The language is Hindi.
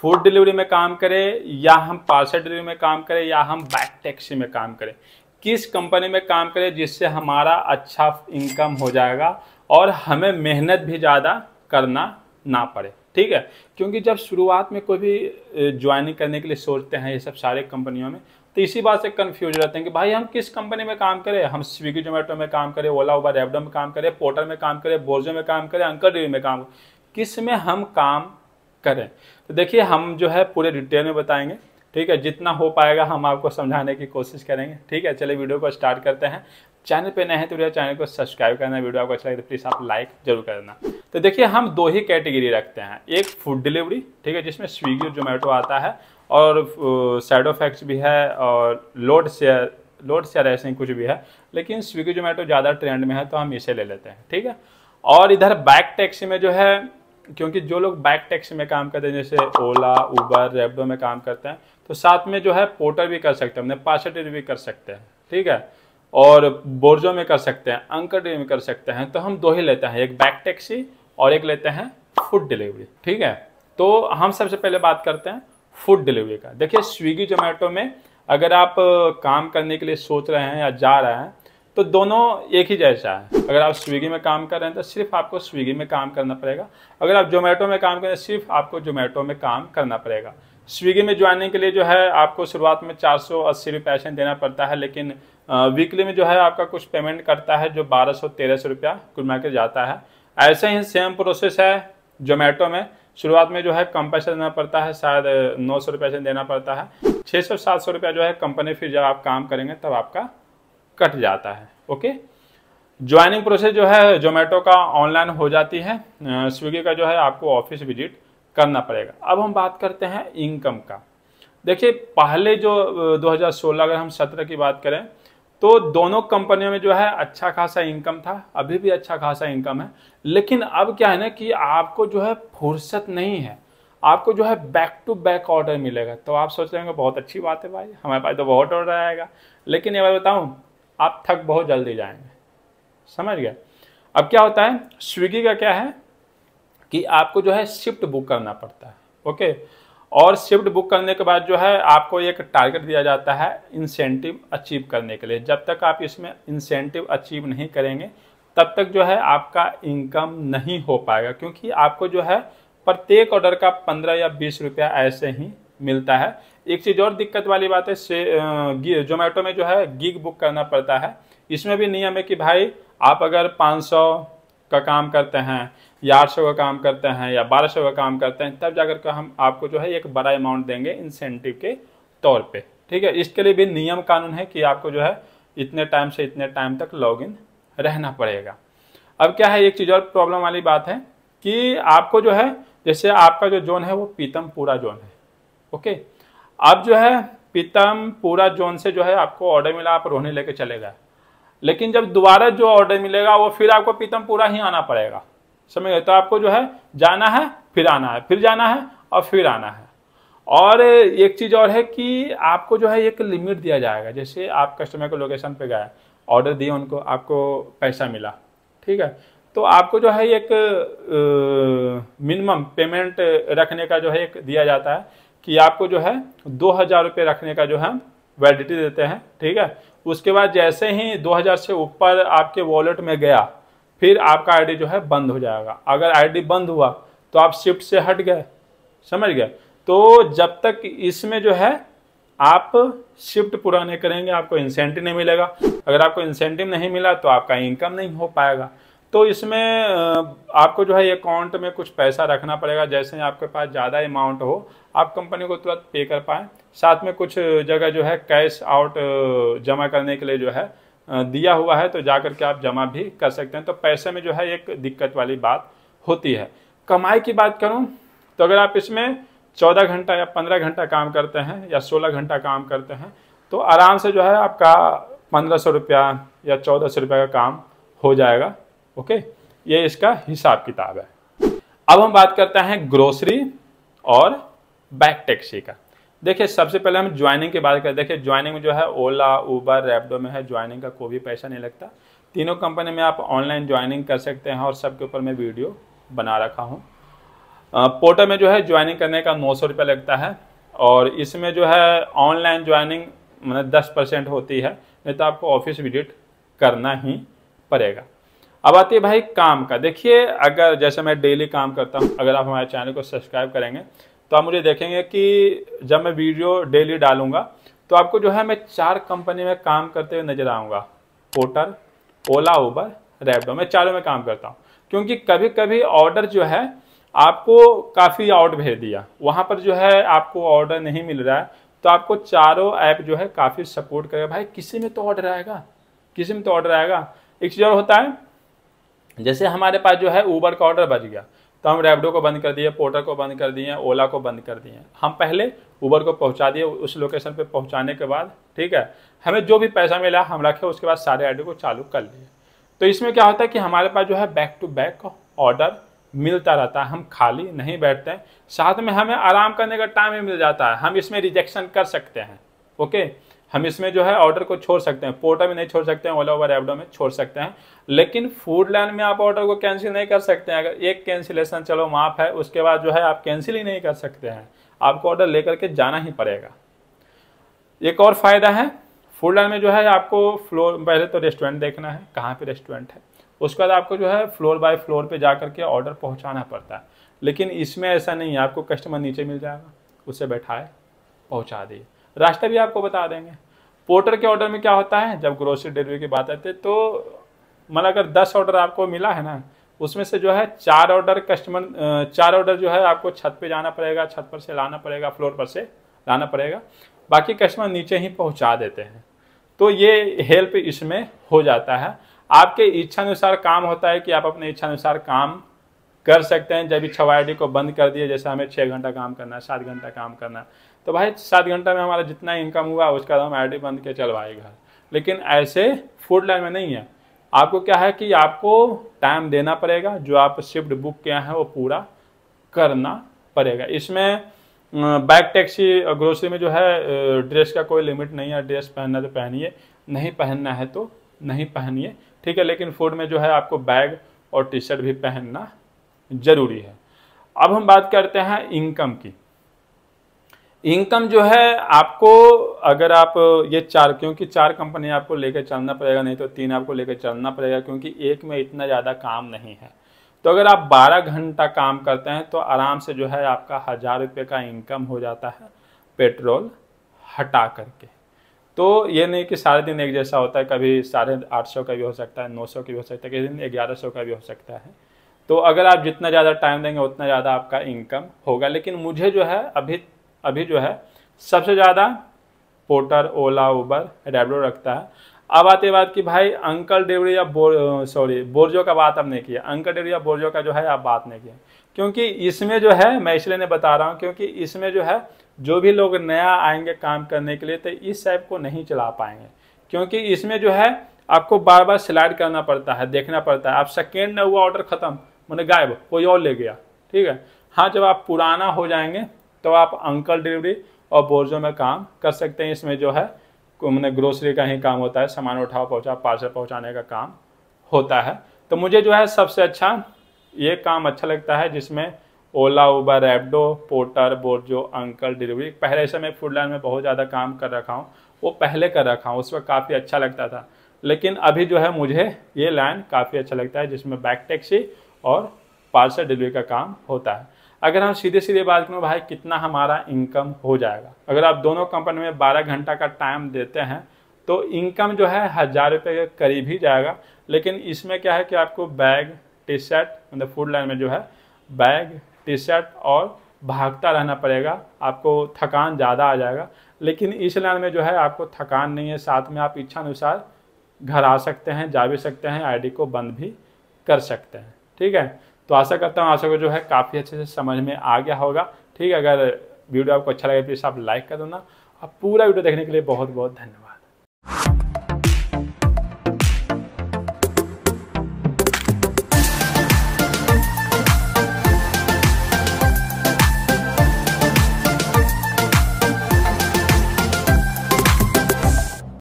फूड डिलीवरी में काम करें या हम पार्सल डिलीवरी में काम करें या हम बैक टैक्सी में काम करें किस कंपनी में काम करें जिससे हमारा अच्छा इनकम हो जाएगा और हमें मेहनत भी ज़्यादा करना ना पड़े ठीक है क्योंकि जब शुरुआत में कोई भी ज्वाइनिंग करने के लिए सोचते हैं ये सब सारे कंपनियों में तो इसी बात से कन्फ्यूज रहते हैं कि भाई हम किस कंपनी में काम करें हम स्विगी जोमेटो में काम करें ओला उबर रेबडो में काम करें पोर्टल में काम करें बोर्जो में काम करें अंकल डेरी में काम करें किस में हम काम करें तो देखिए हम जो है पूरे डिटेल में बताएंगे ठीक है जितना हो पाएगा हम आपको समझाने की कोशिश करेंगे ठीक है चलिए वीडियो को स्टार्ट करते हैं चैनल पे नए हैं तो मेरे चैनल को सब्सक्राइब करना वीडियो आपको अच्छा लगे तो प्लीज़ आप लाइक जरूर करना तो देखिए हम दो ही कैटेगरी रखते हैं एक फूड डिलीवरी ठीक है जिसमें स्विगी और जोमेटो आता है और साइड फैक्स भी है और लोड शेयर लोड शेयर ऐसे कुछ भी है लेकिन स्विगी जोमेटो ज़्यादा ट्रेंड में है तो हम इसे ले लेते हैं ठीक है और इधर बैक टैक्सी में जो है क्योंकि जो लोग बैक टैक्सी में काम करते हैं जैसे ओला उबर रेबडो में काम करते हैं तो साथ में जो है पोर्टर भी कर सकते हैं हमने पासटर भी कर सकते हैं ठीक है और बोर्जो में कर सकते हैं अंकर में कर सकते हैं तो हम दो ही लेते हैं एक बैक टैक्सी और एक लेते हैं फूड डिलीवरी ठीक है तो हम सबसे पहले बात करते हैं फूड डिलीवरी का देखिए स्विगी जोमेटो में अगर आप काम करने के लिए सोच रहे हैं या जा रहे हैं तो दोनों एक ही जैसा है अगर आप स्विगी में काम कर रहे हैं तो सिर्फ आपको स्विगी में काम करना पड़ेगा अगर आप जोमेटो में काम कर सिर्फ आपको जोमेटो में काम करना पड़ेगा स्विगी में ज्वाइनिंग के लिए जो है आपको शुरुआत में चार सौ अस्सी रुपये पैसे देना पड़ता है लेकिन वीकली में जो है आपका कुछ पेमेंट करता है जो बारह सौ तेरह सौ रुपया कुल मिला के जाता है ऐसे ही सेम प्रोसेस है जोमेटो में शुरुआत में जो है कम पैसा देना पड़ता है शायद नौ सौ रुपये से देना पड़ता है छः सौ सात सौ रुपया जो है कंपनी फिर जब आप काम करेंगे तब आपका कट जाता है ओके ज्वाइनिंग प्रोसेस जो है जोमेटो का ऑनलाइन हो जाती है स्विगी का जो है आपको ऑफिस विजिट करना पड़ेगा अब हम बात करते हैं इनकम का देखिए पहले जो 2016 अगर हम सत्रह की बात करें तो दोनों कंपनियों में जो है अच्छा खासा इनकम था अभी भी अच्छा खासा इनकम है लेकिन अब क्या है ना कि आपको जो है फुर्सत नहीं है आपको जो है बैक टू बैक ऑर्डर मिलेगा तो आप सोच रहे होंगे बहुत अच्छी बात है भाई हमारे पास तो बहुत ऑर्डर आएगा लेकिन ये बात बताऊँ आप थक बहुत जल्दी जाएंगे समझ गया अब क्या होता है स्विगी का क्या है कि आपको जो है शिफ्ट बुक करना पड़ता है ओके और शिफ्ट बुक करने के बाद जो है आपको एक टारगेट दिया जाता है इंसेंटिव अचीव करने के लिए जब तक आप इसमें इंसेंटिव अचीव नहीं करेंगे तब तक जो है आपका इनकम नहीं हो पाएगा क्योंकि आपको जो है प्रत्येक ऑर्डर का पंद्रह या बीस रुपया ऐसे ही मिलता है एक चीज़ और दिक्कत वाली बात है से जोमेटो में जो है गिग बुक करना पड़ता है इसमें भी नियम है कि भाई आप अगर 500 का काम करते हैं या आठ सौ का काम करते हैं या बारह सौ का काम करते हैं तब जाकर के हम आपको जो है एक बड़ा अमाउंट देंगे इंसेंटिव के तौर पे ठीक है इसके लिए भी नियम कानून है कि आपको जो है इतने टाइम से इतने टाइम तक लॉग रहना पड़ेगा अब क्या है एक चीज़ और प्रॉब्लम वाली बात है कि आपको जो है जैसे आपका जो जोन है वो पीतमपुरा जोन है ओके अब जो है पीतम पूरा जोन से जो है आपको ऑर्डर मिला आप रोहने लेके चले गए लेकिन जब दोबारा जो ऑर्डर मिलेगा वो फिर आपको पीतम पूरा ही आना पड़ेगा समझ गए तो आपको जो है जाना है फिर आना है फिर जाना है और फिर आना है और एक चीज़ और है कि आपको जो है एक लिमिट दिया जाएगा जैसे आप कस्टमर को लोकेशन पे गए ऑर्डर दिए उनको आपको पैसा मिला ठीक है तो आपको जो है एक मिनिमम पेमेंट रखने का जो है एक दिया जाता है कि आपको जो है दो हज़ार रुपये रखने का जो है वैलिडिटी देते हैं ठीक है उसके बाद जैसे ही दो हज़ार से ऊपर आपके वॉलेट में गया फिर आपका आईडी जो है बंद हो जाएगा अगर आईडी बंद हुआ तो आप शिफ्ट से हट गए समझ गए तो जब तक इसमें जो है आप शिफ्ट पूरा नहीं करेंगे आपको इंसेंटिव नहीं मिलेगा अगर आपको इंसेंटिव नहीं मिला तो आपका इनकम नहीं हो पाएगा तो इसमें आपको जो है अकाउंट में कुछ पैसा रखना पड़ेगा जैसे आपके पास ज़्यादा अमाउंट हो आप कंपनी को तुरंत पे कर पाएँ साथ में कुछ जगह जो है कैश आउट जमा करने के लिए जो है दिया हुआ है तो जा के आप जमा भी कर सकते हैं तो पैसे में जो है एक दिक्कत वाली बात होती है कमाई की बात करूँ तो अगर आप इसमें चौदह घंटा या पंद्रह घंटा काम करते हैं या सोलह घंटा काम करते हैं तो आराम से जो है आपका पंद्रह सौ रुपया या चौदह सौ रुपया का काम हो जाएगा ओके ये इसका हिसाब किताब है अब हम बात करते हैं ग्रोसरी और बैक टैक्सी का देखिए सबसे पहले हम ज्वाइनिंग की बात करें देखिए ज्वाइनिंग में जो है ओला उबर रेपडो में है ज्वाइनिंग का कोई भी पैसा नहीं लगता तीनों कंपनी में आप ऑनलाइन ज्वाइनिंग कर सकते हैं और सबके ऊपर मैं वीडियो बना रखा हूँ पोर्टल में जो है ज्वाइनिंग करने का नौ सौ लगता है और इसमें जो है ऑनलाइन ज्वाइनिंग मतलब दस परसेंट होती है नहीं तो आपको ऑफिस विजिट करना ही पड़ेगा अब आती है भाई काम का देखिए अगर जैसे मैं डेली काम करता हूँ अगर आप हमारे चैनल को सब्सक्राइब करेंगे तो आप मुझे देखेंगे कि जब मैं वीडियो डेली डालूंगा तो आपको जो है मैं चार कंपनी में काम करते हुए नजर आऊँगा पोटर ओला उबर रेपडो मैं चारों में काम करता हूँ क्योंकि कभी कभी ऑर्डर जो है आपको काफ़ी आउट भेज दिया वहाँ पर जो है आपको ऑर्डर नहीं मिल रहा है तो आपको चारों ऐप जो है काफ़ी सपोर्ट करेगा भाई किसी में तो ऑर्डर आएगा किसी में तो ऑर्डर आएगा एक चीज़ और होता है जैसे हमारे पास जो है ऊबर का ऑर्डर बच गया तो हम रेबडो को बंद कर दिए पोर्टर को बंद कर दिए ओला को बंद कर दिए हम पहले ऊबर को पहुंचा दिए उस लोकेशन पे पहुंचाने के बाद ठीक है हमें जो भी पैसा मिला हम रखे उसके बाद सारे ऑर्डर को चालू कर लिए तो इसमें क्या होता है कि हमारे पास जो है बैक टू बैक ऑर्डर मिलता रहता है हम खाली नहीं बैठते हैं साथ में हमें आराम करने का टाइम भी मिल जाता है हम इसमें रिजेक्शन कर सकते हैं ओके हम इसमें जो है ऑर्डर को छोड़ सकते हैं पोर्टा में नहीं छोड़ सकते हैं ओला ओवर एवडो में छोड़ सकते हैं लेकिन फूड लाइन में आप ऑर्डर को कैंसिल नहीं कर सकते हैं अगर एक कैंसिलेशन चलो माफ है उसके बाद जो है आप कैंसिल ही नहीं कर सकते हैं आपको ऑर्डर लेकर के जाना ही पड़ेगा एक और फ़ायदा है फूड लाइन में जो है आपको फ्लोर पहले तो रेस्टोरेंट देखना है कहाँ पर रेस्टोरेंट है उसके बाद आपको जो है फ्लोर बाय फ्लोर पर जा करके ऑर्डर पहुँचाना पड़ता है लेकिन इसमें ऐसा नहीं है आपको कस्टमर नीचे मिल जाएगा उसे बैठाए पहुँचा दिए रास्ता भी आपको बता देंगे पोर्टर के ऑर्डर में क्या होता है जब ग्रोसरी डिलीवरी की बात आती है तो मतलब अगर दस ऑर्डर आपको मिला है ना उसमें से जो है चार ऑर्डर कस्टमर चार ऑर्डर जो है आपको छत पे जाना पड़ेगा छत पर से लाना पड़ेगा फ्लोर पर से लाना पड़ेगा बाकी कस्टमर नीचे ही पहुंचा देते हैं तो ये हेल्प इसमें हो जाता है आपके इच्छा अनुसार काम होता है कि आप अपने इच्छा अनुसार काम कर सकते हैं जब इच्छा वाई को बंद कर दिए जैसे हमें छः घंटा काम करना है सात घंटा काम करना है तो भाई सात घंटा में हमारा जितना इनकम हुआ उसका तो हम आई बंद के चलवाए घर लेकिन ऐसे फूड लाइन में नहीं है आपको क्या है कि आपको टाइम देना पड़ेगा जो आप शिफ्ट बुक किया है वो पूरा करना पड़ेगा इसमें बैग टैक्सी ग्रोसरी में जो है ड्रेस का कोई लिमिट नहीं है ड्रेस पहनना तो पहनिए नहीं पहनना है तो नहीं पहनिए ठीक है लेकिन फूड में जो है आपको बैग और टी शर्ट भी पहनना ज़रूरी है अब हम बात करते हैं इनकम की इनकम जो है आपको अगर आप ये चार क्योंकि चार कंपनी आपको लेकर चलना पड़ेगा नहीं तो तीन आपको लेकर चलना पड़ेगा क्योंकि एक में इतना ज़्यादा काम नहीं है तो अगर आप 12 घंटा काम करते हैं तो आराम से जो है आपका हज़ार रुपये का इनकम हो जाता है पेट्रोल हटा करके तो ये नहीं कि सारे दिन एक जैसा होता है कभी साढ़े आठ सौ का भी हो सकता है नौ सौ का भी हो सकता है किसी दिन ग्यारह सौ का भी हो सकता है तो अगर आप जितना ज़्यादा टाइम देंगे उतना ज़्यादा आपका इनकम होगा लेकिन मुझे जो है अभी अभी जो है सबसे ज़्यादा पोर्टर ओला उबर रेबडो रखता है अब आते बात कि भाई अंकल डेवरी या बोर सॉरी बोर्जो का बात हम नहीं किया अंकल डेवरी या बोर्जो का जो है आप बात नहीं किया क्योंकि इसमें जो है मैं इसलिए नहीं बता रहा हूँ क्योंकि इसमें जो है जो भी लोग नया आएंगे काम करने के लिए तो इस ऐप को नहीं चला पाएंगे क्योंकि इसमें जो है आपको बार बार स्लाइड करना पड़ता है देखना पड़ता है आप सेकेंड में हुआ ऑर्डर खत्म मैंने गायब कोई और ले गया ठीक है हाँ जब आप पुराना हो जाएंगे तो आप अंकल डिलीवरी और बोर्जो में काम कर सकते हैं इसमें जो है मैंने ग्रोसरी का ही काम होता है सामान उठाओ पहुँचा पार्सल पहुँचाने का काम होता है तो मुझे जो है सबसे अच्छा ये काम अच्छा लगता है जिसमें ओला उबर एपडो पोर्टर बोर्जो अंकल डिलीवरी पहले से मैं फूड लाइन में बहुत ज़्यादा काम कर रखा हूँ वो पहले कर रखा हूँ उस वक्त काफ़ी अच्छा लगता था लेकिन अभी जो है मुझे ये लाइन काफ़ी अच्छा लगता है जिसमें बैक टैक्सी और पार्सल डिलीवरी का काम होता है अगर हम सीधे सीधे बात करें भाई कितना हमारा इनकम हो जाएगा अगर आप दोनों कंपनी में बारह घंटा का टाइम देते हैं तो इनकम जो है हज़ार रुपये के करीब ही जाएगा लेकिन इसमें क्या है कि आपको बैग टी शर्ट मतलब फूड लाइन में जो है बैग टी शर्ट और भागता रहना पड़ेगा आपको थकान ज़्यादा आ जाएगा लेकिन इस लाइन में जो है आपको थकान नहीं है साथ में आप इच्छा अनुसार घर आ सकते हैं जा भी सकते हैं आईडी को बंद भी कर सकते हैं ठीक है तो आशा करता हूँ आप सबको जो है काफ़ी अच्छे से समझ में आ गया होगा ठीक है अगर वीडियो आपको अच्छा लगे तो इसे आप लाइक कर देना और पूरा वीडियो देखने के लिए बहुत बहुत धन्यवाद